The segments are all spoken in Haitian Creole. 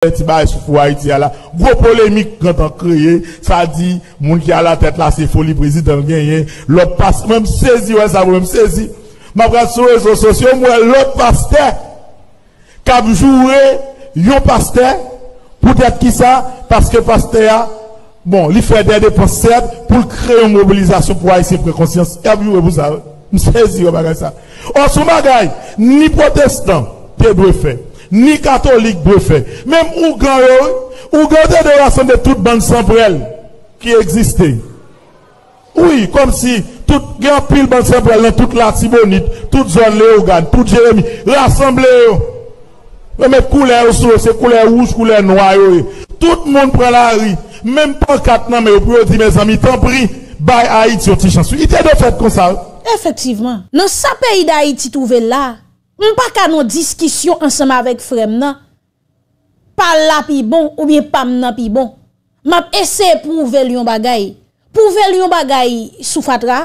Ti ba esou fwa iti ala Gwo polemik kwen tan kreye Sa di moun ki ala tet la se foli prezident genye Lop paste, mwen msezi wè zavon msezi Mabran sou e zo sosyo mwen lop paste Kabjou e yon paste Pou det ki sa? Paske paste ya Bon, li fè derde pou sèp Pou kre yon mobilizasyon pou a yi se prekonsyans Kabjou e msezi e wè msezi wè bagay sa Osou magay, ni protestant Te dwe fè Ni katolik bou fè. Mèm ougan yo, ougan de de rasemde tout ban sanprel ki egziste. Ouye, kom si tout gen apil ban sanprel nan tout lati bonit, tout zon le ougan, tout jeremi, rasemble yo. Mèm kou lè ou sou, se kou lè ouj, kou lè noua yo. Tout moun prè la ri, mèm pan kat nan mè ou prè di mè zami, tan pri bay Haiti oti chansou. Itè de fèd kon sa. Efektivman, nan sa peyi da Haiti touve la... Mpaka nou diskisyon ansama vek frem nan. Pal la pi bon ou biye pam nan pi bon. Map ese pouvel yon bagay. Pouvel yon bagay sou fatra.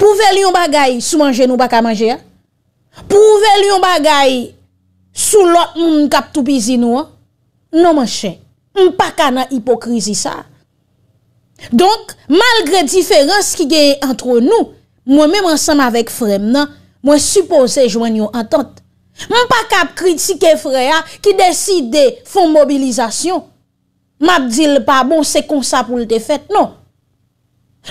Pouvel yon bagay sou manje nou baka manje. Pouvel yon bagay sou lot moun kap toupizi nou. Non manche. Mpaka nan hipokrizi sa. Donk, malgre diferans ki ge entre nou, mwen men ansama vek frem nan, mwen suppose jwen yon entente. Mwen pa kap kritik e freya ki deside fon mobilizasyon, map dil pa bon se kon sa pou lte fet, non.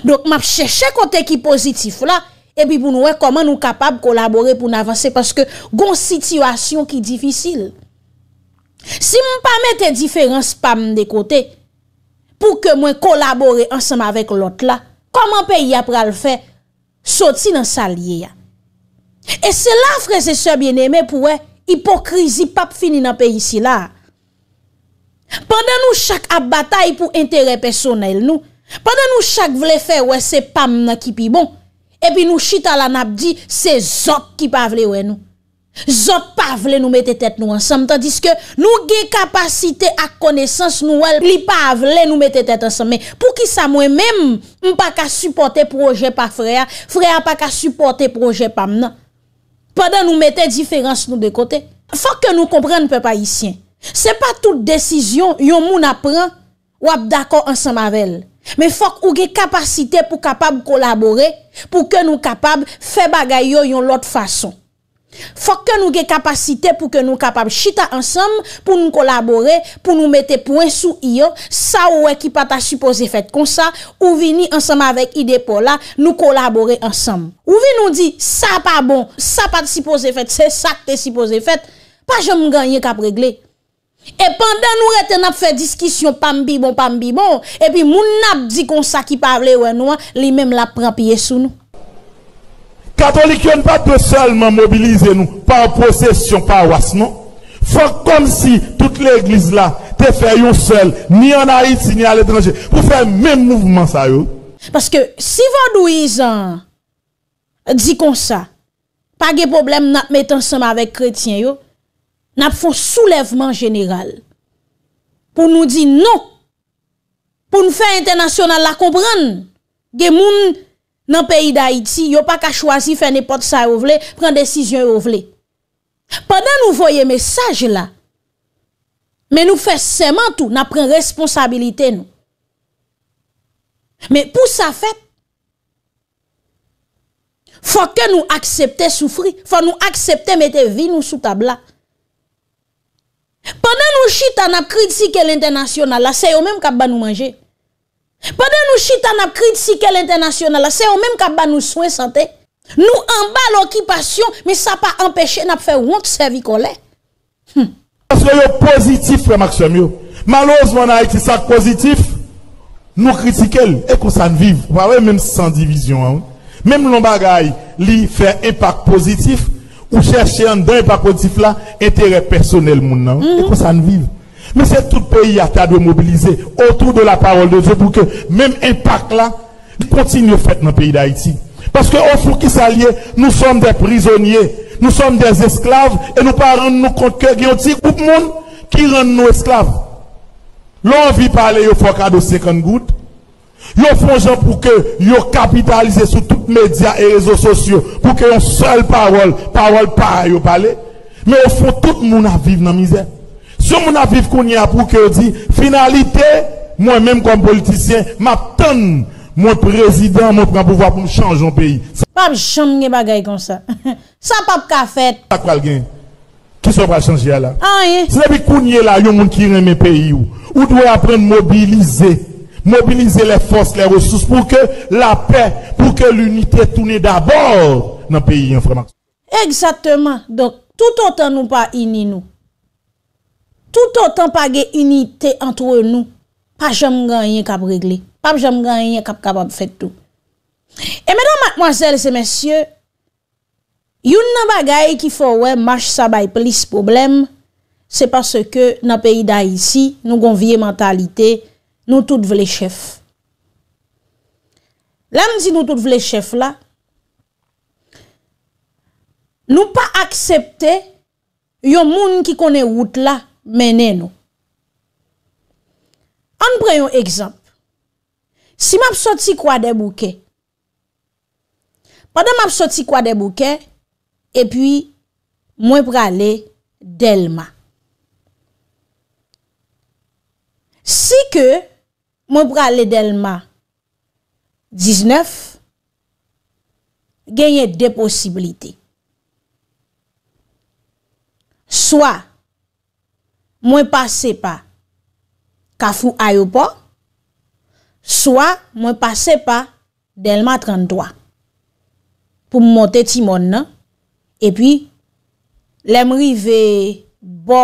Dok map cheche kote ki pozitif la, e bi pou nou wek koman nou kapab kolabore pou nan avanse paske gon situasyon ki difisil. Si mwen pa met e diferans pa mwen de kote, pou ke mwen kolabore ansanm avek lot la, koman pe y apra lfe, soti nan sa liye ya. E se bon. la fre se se bieneme pou we, hipokrizi pap fini nan pe yisi la. Pendan nou chak ap batay pou interè personel nou, pendan nou chak vle fè we se pam nan kipi bon, epi nou chita lan ap di, se zot ki pa vle we nou. Zot pa vle nou mette tèt nou ansam, tandis ke nou ge kapasite ak konesans nou el, li pa vle nou mette tèt ansam. Pou ki sa mwen mèm, m pa ka supporte proje pa freya, freya pa ka supporte proje pam nan. padan nou mette diferans nou de kote. Fok ke nou kompren nou pe pa yisyen. Se pa tout desisyon yon moun apren, wap dako ansan mavel. Me fok ouge kapasite pou kapab kolabore, pou ke nou kapab fe bagay yo yon lot fason. Fok ke nou ge kapasite pou ke nou kapap chita ansam pou nou kolabore, pou nou mete poen sou yon, sa ou ekipata sipoze fet kon sa, ou vini ansam avek ide pola nou kolabore ansam. Ou vini nou di sa pa bon, sa pa sipoze fet, se sa te sipoze fet, pa jom ganyen kap regle. E pandan nou reten ap fe diskisyon pam bi bon, pam bi bon, e pi moun ap di kon sa ki pavle ou enwa, li menm la pran piye sou nou. Katolik yo n'pa te selman mobilize nou, pa w prosesyon, pa w asnon. Fa kom si tout l'Eglise la te fe yon sel, ni an a iti, ni al etranje, pou fe men mouvman sa yo. Paske si va dou izan di kon sa, pa ge problem nat met ansama vek kretien yo, nat pou souleveman general, pou nou di non. nou, pou nou fe internasyonal la kompran, gen moun, Nan peyi da Haiti, yo pa ka chwazi fè nipote sa yo vle, pren desisyon yo vle. Pendan nou voye mesaj la, men nou fè seman tou, nan pren responsabilite nou. Men pou sa fèp, fò ke nou aksepte soufri, fò nou aksepte mette vi nou sou tab la. Pendan nou chita nan kritike l'internasyonal la, se yo menm kap ba nou manje. Padè nou chitan ap kritike l'internasyon la, se yo mèm kap ba nou swen sante, nou an ba l'okipasyon, mè sa pa empèche nap fè yon tsevi kolè. Sò yo pozitif, mèm ak chèm yo, malouz mèm an a eti sa pozitif, nou kritike l, e kousan viv, wawè mèm san divizyon an, mèm l'on bagay li fè impak pozitif, ou chèche yon dè impak pozitif la, etere personel moun nan, e kousan viv. Mais c'est tout le pays qui a été mobiliser autour de la parole de Dieu pour que même impact là continue faire dans le pays d'Haïti. Parce que au fond qui nous sommes des prisonniers, nous sommes des esclaves et nous parents nous compte que y a un petit groupe monde qui rend nous esclaves. L'envie parler au y de 50 gouttes. Ils font pour que yo capitalisent sur tous les médias et réseaux sociaux pour que une seule parole, parole pareille au parler. Mais au fond, tout le monde a vivre dans la misère. Sou moun apif kounye apou ke ou di, finalite, moun menm kon politisyen, ma ton moun prezident moun pran pouvo apoun chanj yon peyi. Pap chanm nye bagay kon sa. Sa pap ka fet. Sa kwa lgen, ki sou pran chanj yon la. A yon. Se nabik kounye la, yon moun ki reme peyi ou. Ou dwe apren mobilize, mobilize le fos, le resous pou ke la pe, pou ke l'unite toune d'abord nan peyi yon freman. Eksatman, dok, tout anton nou pa ini nou. tout otan pa ge unité antre nou, pa jom ganyen kap regle, pa jom ganyen kap kabab fèt tou. E mèdou mèdou mwazèl se mèsyè, yon nan bagay ki fò wè mwaj sa bay plis problem, se passe ke nan peyi da yisi, nou gonvye mentalité, nou tout vle chèf. Lan zi nou tout vle chèf la, nou pa aksepte yon moun ki konè wout la, menen nou. An preyon ekzamp. Si m ap soti kwa de bouke, padan m ap soti kwa de bouke, epi, mwen prale delman. Si ke, mwen prale delman, 19, genye de posibilite. Soa, mwen pase pa ka foun ayopor, swa mwen pase pa del matran dwa pou mwote timon nan. E pi, le mrive bo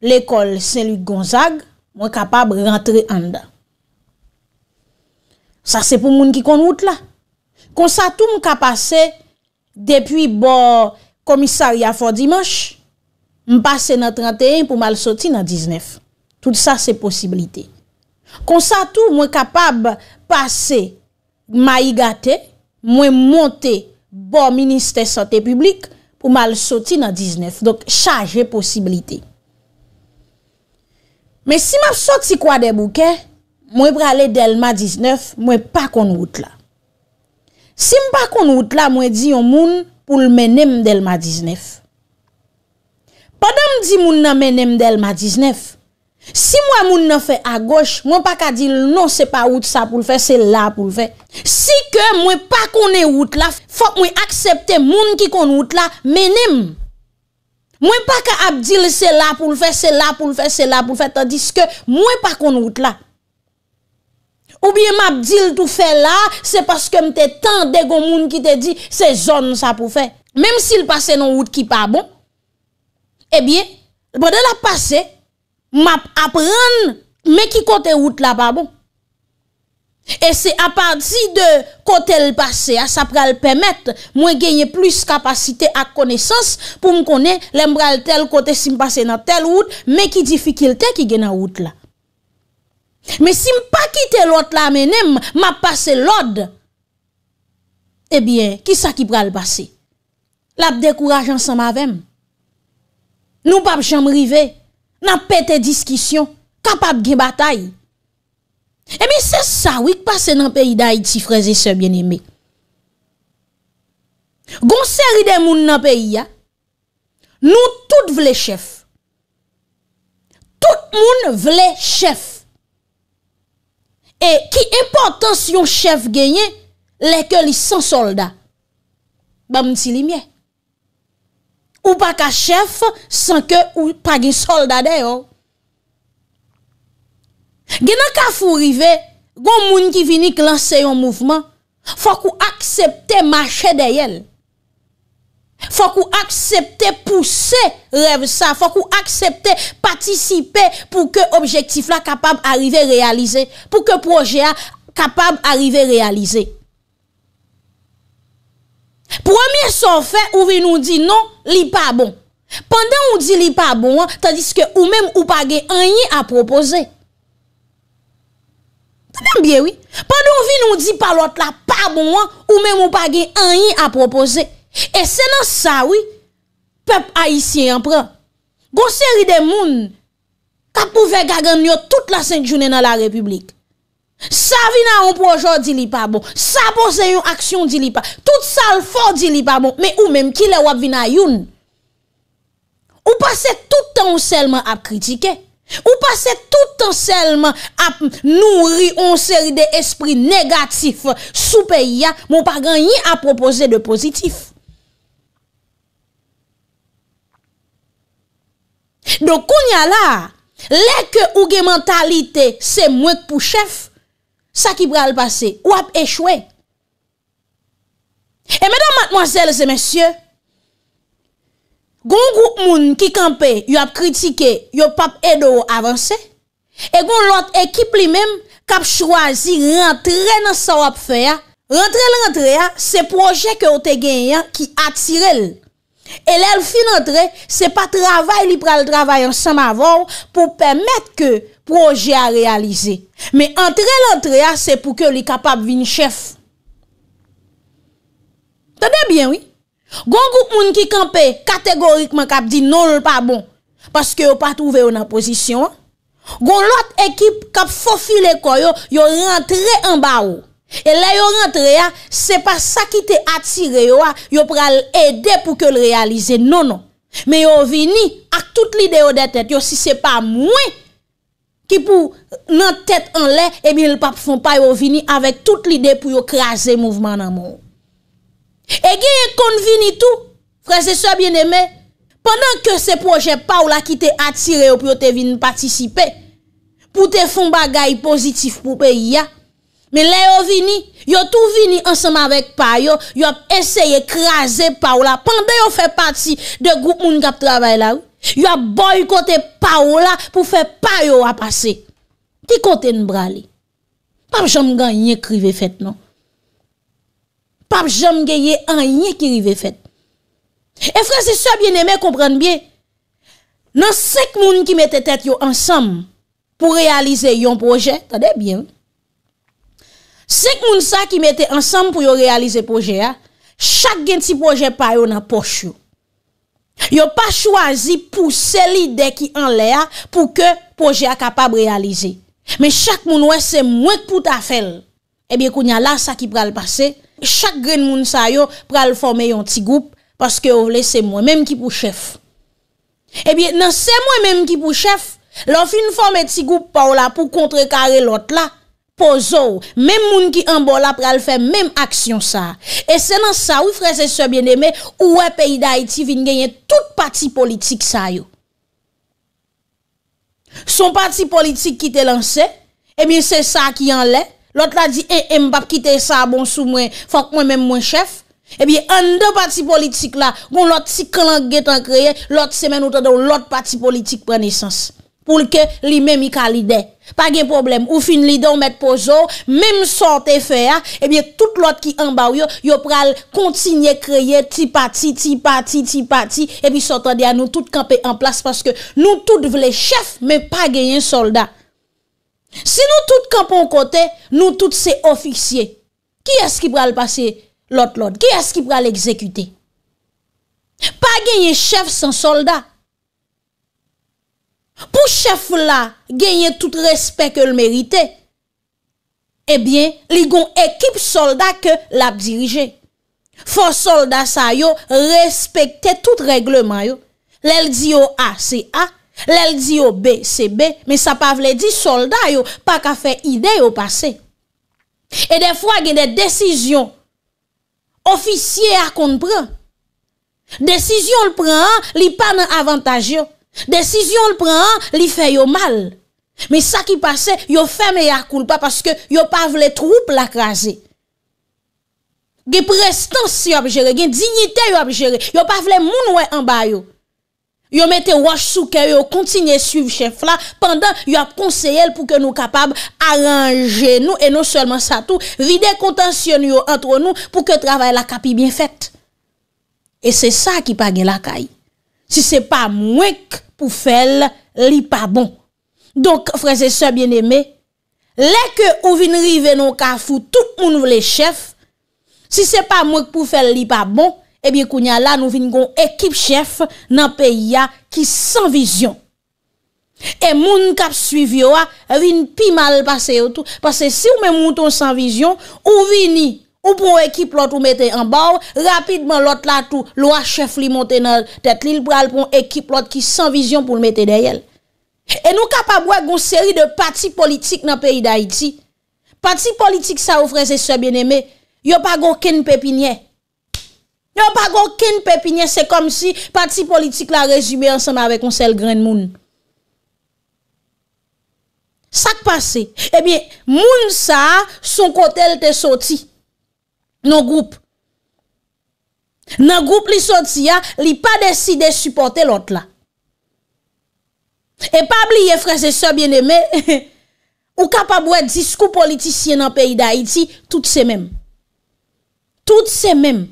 l'ekol Saint-Luc-Gonzague, mwen kapab rentre an da. Sa se pou moun ki kon wout la. Kon sa tou mwen ka pase depi bo komisaria for Dimanche. Mpase nan 31 pou mal soti nan 19. Tout sa se posibilite. Konsa tou mwen kapab pase ma igate, mwen monte bo Ministè Santé Publique pou mal soti nan 19. Dok chaje posibilite. Me si m ap soti kwa de bouke, mwen brale del ma 19, mwen pa kon wout la. Si m pa kon wout la, mwen di yon moun pou l menem del ma 19. Padam di non, moun nan menem del ma diznef, si moun nan fè a goch, moun pa ka dil non se pa out sa pou l'fè, se la pou l'fè. Si ke moun pa konen out la, fòk moun aksepte moun ki kon out la, menem. Moun pa ka abdil se la pou l'fè, se la pou l'fè, se la pou l'fè, ta diske moun pa kon out la. Ou biye m'abdil tou fè la, se paske mte tan degon moun ki te di, se zon sa pou fè. Mem si l'pase non out ki pa bon, Eh bien, le la passé, m'a mais qui côté route là, pas bon. Et c'est à partir de côté le passé, ça me permettre, moi gagner plus capacité à connaissance pour me connaître l'embral tel côté si passer dans telle route, mais qui difficulté qui gagne dans route là. Mais si pas quitter l'autre là, la m'a passé l'autre, eh bien, qui ça qui le passer? la décourage ensemble avec moi. Nou pap chanm rive, nan pete diskisyon, kapap ge batay. Emi eh se sa wik pase nan peyi da iti freze se bien eme. Gon seri de moun nan peyi ya, nou tout vle chef. Tout moun vle chef. E ki importans yon chef genye, leke li san solda. Ba moun si li mye. Ou pa ka chef san ke ou pa ge soldade yo. Genan ka fwou rive, goun moun ki vinik lanse yon mouvment, fwa kou aksepte mache deyel. Fwa kou aksepte pousse rev sa. Fwa kou aksepte patisipe pou ke objektif la kapab arrive realize. Pou ke proje a kapab arrive realize. Premier son fè ou vi nou di nou li pa bon. Pendè ou di li pa bon an, tadis ke ou mèm ou pa gen an yi apropoze. Tè mèm bè wè. Pendè ou vi nou di palot la pa bon an, ou mèm ou pa gen an yi apropoze. E sè nan sa wè, pep a yi si yon pran. Gòsè ri de moun, kap pou ve gagan nyo tout la Saint-Jounet nan la republik. Sa vina yon projot di li pa bon, sa pose yon aksyon di li pa bon, tout sal fò di li pa bon, me ou menm ki le wap vina yon. Ou pase tout an selman ap kritike, ou pase tout an selman ap nourri yon seri de esprit negatif sou peyi ya, moun pa ganyi ap propose de pozitif. Do kounya la, lek ouge mentalite se mwek pou chef. Sa ki pral pase, wap e chwe. E medan matmoazelze mensyen, goun goun moun ki kampe, yo ap kritike, yo pap edo avanse, e goun lot ekip li mem, kap chwazi rentre nan sa wap feya, rentre l rentre ya, se proje ke o te genyan ki atire l. E l el fin rentre, se pa travay li pral travay an san ma voun, pou pemet ke, Proje a realize. Me entre l'entre a, ah, se pou ke li kapap vin chef. Tade bien, oui? Gon gout moun ki kampe, kategorikman kap di non l'pa bon. Paske yo pa touve yon aposisyon. Gon lot ekip kap fofile koyo, yo rentre en barou. E la yo rentre a, se pa sa ki te atire yo ah, a, yo ah. pra l'ede pou ke l'realize. Non, non. Me yo vini ak tout l'ide yo detet. Yo si se pa mwen. Ki pou nan tèt an lè, e bin l pap foun payo vini avèk tout l'ide pou yo krasè mouvman nan moun. E gen yon kon vini tout, fransè so bien emè, pandan ke se projè pa ou la ki te atire ou pou yo te vini patisipe, pou te foun bagay pozitif pou pe yia, men lè yo vini, yo tou vini ansèm avèk payo, yo ap esèye krasè pa ou la pandan yo fè pati de goup moun kap travè la ou. Il a boycotté Paola pour faire pas yo à passer. qui côté ne brali. Pap jam gagné écrivé fait non. Pap jam gagné en rien qui rivé fait. Et frère c'est ça bien-aimé comprendre bien. Dans cinq personnes qui mettent tête ensemble pour réaliser un projet, attendez bien. Cinq moun ça qui mettent ensemble pour réaliser un projet a, hein. chaque gen projet pa yo nan poche Yo pa chwazi pou sel ide ki an le a pou ke pouje a kapab realize. Men chak moun wè se mwen k pou ta fel. Ebyen kou nye la sa ki pral pase. Chak gren moun sa yo pral fome yon ti goup. Paske ou vle se mwen mèm ki pou chef. Ebyen nan se mwen mèm ki pou chef. Lof yon fome ti goup pa ou la pou kontre kare lot la. Po zo, menm moun ki anbo la pre al fe menm aksyon sa. E senan sa ou frese se bieneme, ouwe peyi da iti vin genye tout pati politik sa yo. Son pati politik ki te lanse, e bin se sa ki anle. Lot la di, e mbap ki te sa bon sou mwen, fok mwen menm mwen chef. E bin an de pati politik la, goun lot si klanget an kreye, lot semen outa do, lot pati politik pre nesansi. pour que lui-même il calide. Pas de problème. Ou fin vont mettre met pozo, oh. même sorte faire ah. eh bien, tout l'autre qui en bas, yo, yo pral continuer créer ti parti, ti parti, ti parti, et puis s'entendre à nous tout camper en place parce que nous tous voulons chef, mais pas gagner soldat. Si nous tous campons côté, nous tous c'est officiers. Qui est-ce qui pral passer l'autre l'autre? Qui est-ce qui pral l'exécuter Pas gagner chef sans soldat. Pou chef la genye tout respect ke l merite, e bien, li gon ekip soldat ke lap dirije. Fos soldat sa yo, respekte tout regleman yo. Lèl di yo A, C, A. Lèl di yo B, C, B. Men sa pa vle di soldat yo, pa ka fe ide yo pase. E defwa genye desizyon, ofisye akon pran. Desizyon l pran, li pan avantage yo. Décision le prend, il fait yo mal. Mais ça qui passait, yo fait meilleur pas parce que yo pas les troupes la craser. Ge prestance yo a géré, gen dignité yo a géré. Yo pas vle moun wè en bas yo. Yo mette wash sous cœur yo continuer suivre chef là pendant yo a conseillé pour que nous capables arranger nous et non seulement ça tout, vider contention yo entre nous pour que travail la capi bien fait. Et c'est ça qui pas gen la caille. Si se pa mwenk pou fel li pa bon. Donk freze se bien eme. Lè ke ou vin rive nou ka foute tout moun vle chef. Si se pa mwenk pou fel li pa bon. Ebi eh kounya la nou vin kon ekip chef nan peya ki san vizyon. E moun kap suivi yo a vin pi mal pase yo tou. Pase si ou men moun ton san vizyon ou vini. Ou pou ekip lot ou mette an baw, rapidman lot la tou, lo a chef li monte nan tet li, pou al pou ekip lot ki san vizyon pou l mette deyel. E nou kapabwe goun seri de pati politik nan peyi da iti. Pati politik sa ou freze se beneme, yo pa goun ken pepinye. Yo pa goun ken pepinye, se kom si pati politik la rezume ansanm avek onsel gren moun. Sa k pase? E bi moun sa, son kotel te soti. non groupe. Dans le groupe li sorti a, pas décidé de supporter l'autre là. Et pas oublier frères et sœurs bien-aimés, ou capable de discours politiciens dans le pays d'Haïti, toutes ces mêmes. Toutes ces mêmes.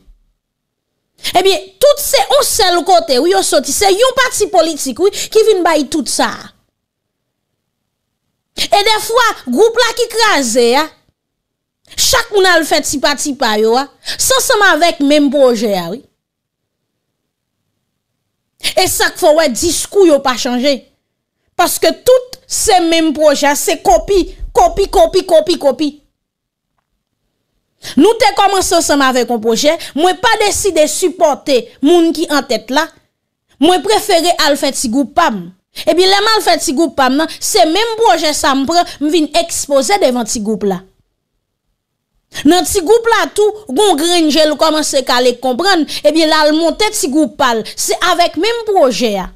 Eh bien, toutes ces on seul côté, oui, on sorti, c'est un parti politique, qui vient bailler tout ça. Et des fois, groupe là qui crase, hein, Chak moun al fèt si pati pa yo, sa ah. seman vek menm proje a. Ah, e sak fò wè diskou yo pa chanje. Paske tout se menm proje a, ah. se kopi, kopi, kopi, kopi, kopi. Nou te koman sa seman vek an proje, mwen pa deside supporte moun ki an tèt la. Mwen prefere al fèt si goup pa moun. E eh bi lèman al fèt si goup pa non, moun, se menm proje sa mpran mvin ekspose devan ti goup la. nan ti goup la tou goun grenjel ou koman se kalek kompren ebyen la al montet ti goup pal se avek menm proje a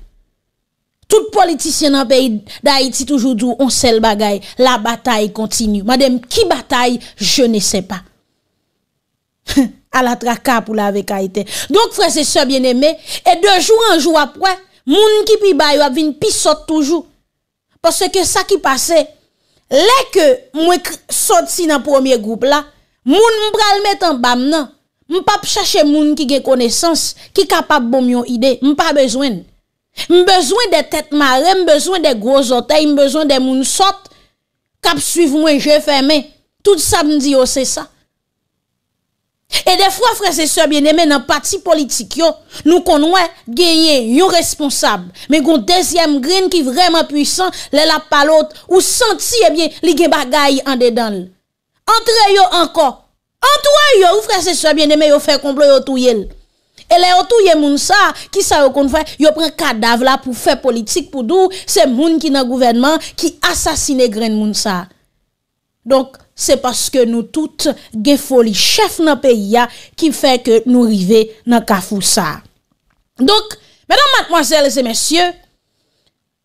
tout politisyen nan peyi da iti toujou dou on sel bagay la batay kontinu madem ki batay je ne se pa al atrakap ou la avek a ite donk frese se bien eme e de joun an joun apwe moun ki pi bayo ap vin pi sot toujou pose ke sa ki pase leke mwen sot si nan premier goup la Moun m pral met an bam nan, m pap chache moun ki gen konesans, ki kapap bom yon ide, m pa bezwen. M bezwen de tet mare, m bezwen de grozote, m bezwen de moun sot, kap suiv mwen je fèmè, tout sa m diyo se sa. E defwa frese sebyen eme nan pati politik yo, nou kon wè genye yon responsab, men goun dezyem grin ki vreman pwisan, lè la palot, ou santi ebyen eh li gen bagay an dedan lè. Entre yo anko. Entre yo. Ou fre se soye bine me yo fe komplo yo touye l. E le yo touye moun sa, ki sa yo kon fwe, yo pren kadaf la pou fe politik pou dou, se moun ki nan gouvenman, ki asasine gren moun sa. Donk, se paske nou tout, ge foli chef nan peyi ya, ki fe ke nou rive nan kafou sa. Donk, menan matmoazel se mesye,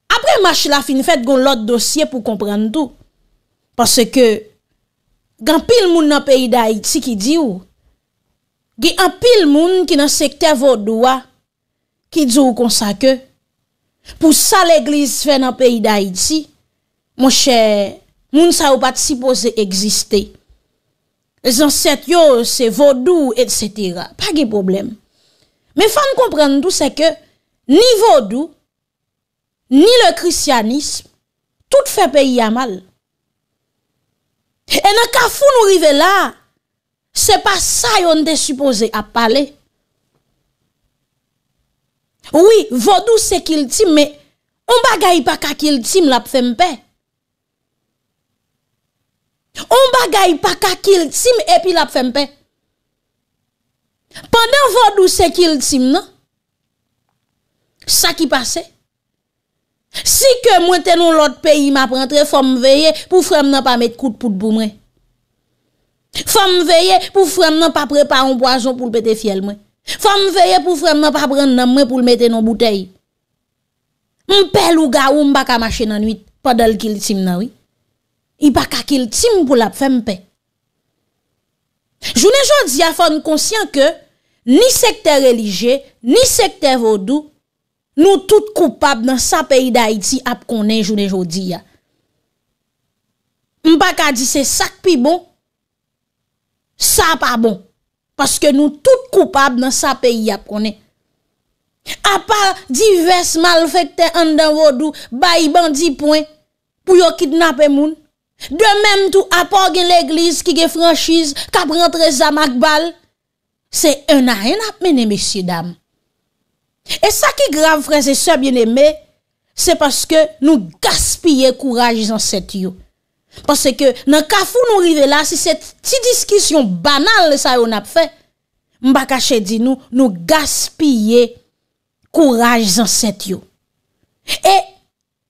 apre mwache la fin fwe, goun lot dosye pou komprende tou. Pase ke, Gan pile, moun nan pays qui ki di ou. Gen an pile moun ki nan secteur vaudoua, ki di ou konsa ke. Pou sa l'église l'Église nan pays pays Mon mon cher, moun sa ou pas si pose Les ancêtres, yo se vodou, etc. Pas de problème. mais faut comprendre tout c'est que ni vodou, ni le christianisme, tout fait pays à mal. E nan ka foun nou rive la, se pa sa yon de supose ap pale. Oui, vodou se kil tim, me, on bagay pa ka kil tim la pfempe. On bagay pa ka kil tim epi la pfempe. Pendè vodou se kil tim nan, sa ki pase? Si que moi t'es dans l'autre pays, m'a pris entre femme veiller pour frère n'a pas mettre coup de poudre pour moi. Femme veiller pour frère n'a pas préparer un poison pour le péter fiel moi. Femme veiller pour frère n'a pas prendre dans moi pour le mettre dans bouteille. Mon père ou gaou m'pa ka marcher dans nuit pendant qu'il tim nan oui. Il pa ka qu'il tim pour la femme paix. Journée à faire une conscient que ni secteur religieux ni secteur vaudou Nou tout koupab nan sa peyi da iti ap konen jounen joudi ya. Mpa ka di se sak pi bon, sa pa bon. Paske nou tout koupab nan sa peyi ap konen. A pa divers malfekte andan vodou, bayi bandi poen, pou yo kidnap emoun. De menm tou a po gen l'eglis ki ge franschiz, kap rentre zamak bal, se ena ena ap menen mesye damen. Et ça qui est grave, frères et sœurs bien-aimés, c'est parce que nous gaspillons courage dans cette yo. Parce que dans cas où nous arrivons là, si cette petite discussion banale ça on a fait, m'pa dit nous nous gaspiller courage dans cette yo. Et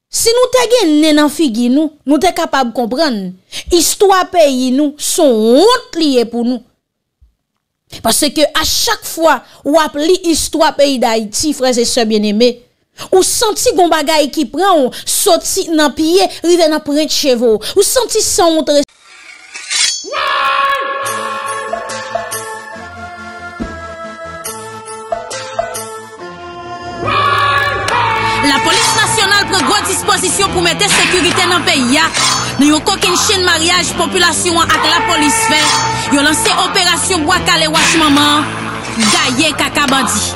si nous sommes dans nous, nous sommes capables de comprendre. Histoire pays nous sont honte liée pour nous. Pase ke a chak fwa ou ap li istwa peyi da iti, freze se bien eme, ou santi gon bagay ki pran, soti nan piye, rive nan prej chevo, ou santi son tre... Nou yon koken chen mariage populasyon ak la polis fè. Yon lanse operasyon wakale wak maman. Gaye kakabadi.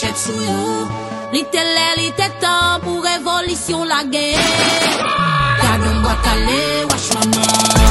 Chè tsou yo Li tè lè, li tè tan Pou revolisyon la gen Kade mwa kale, wach waman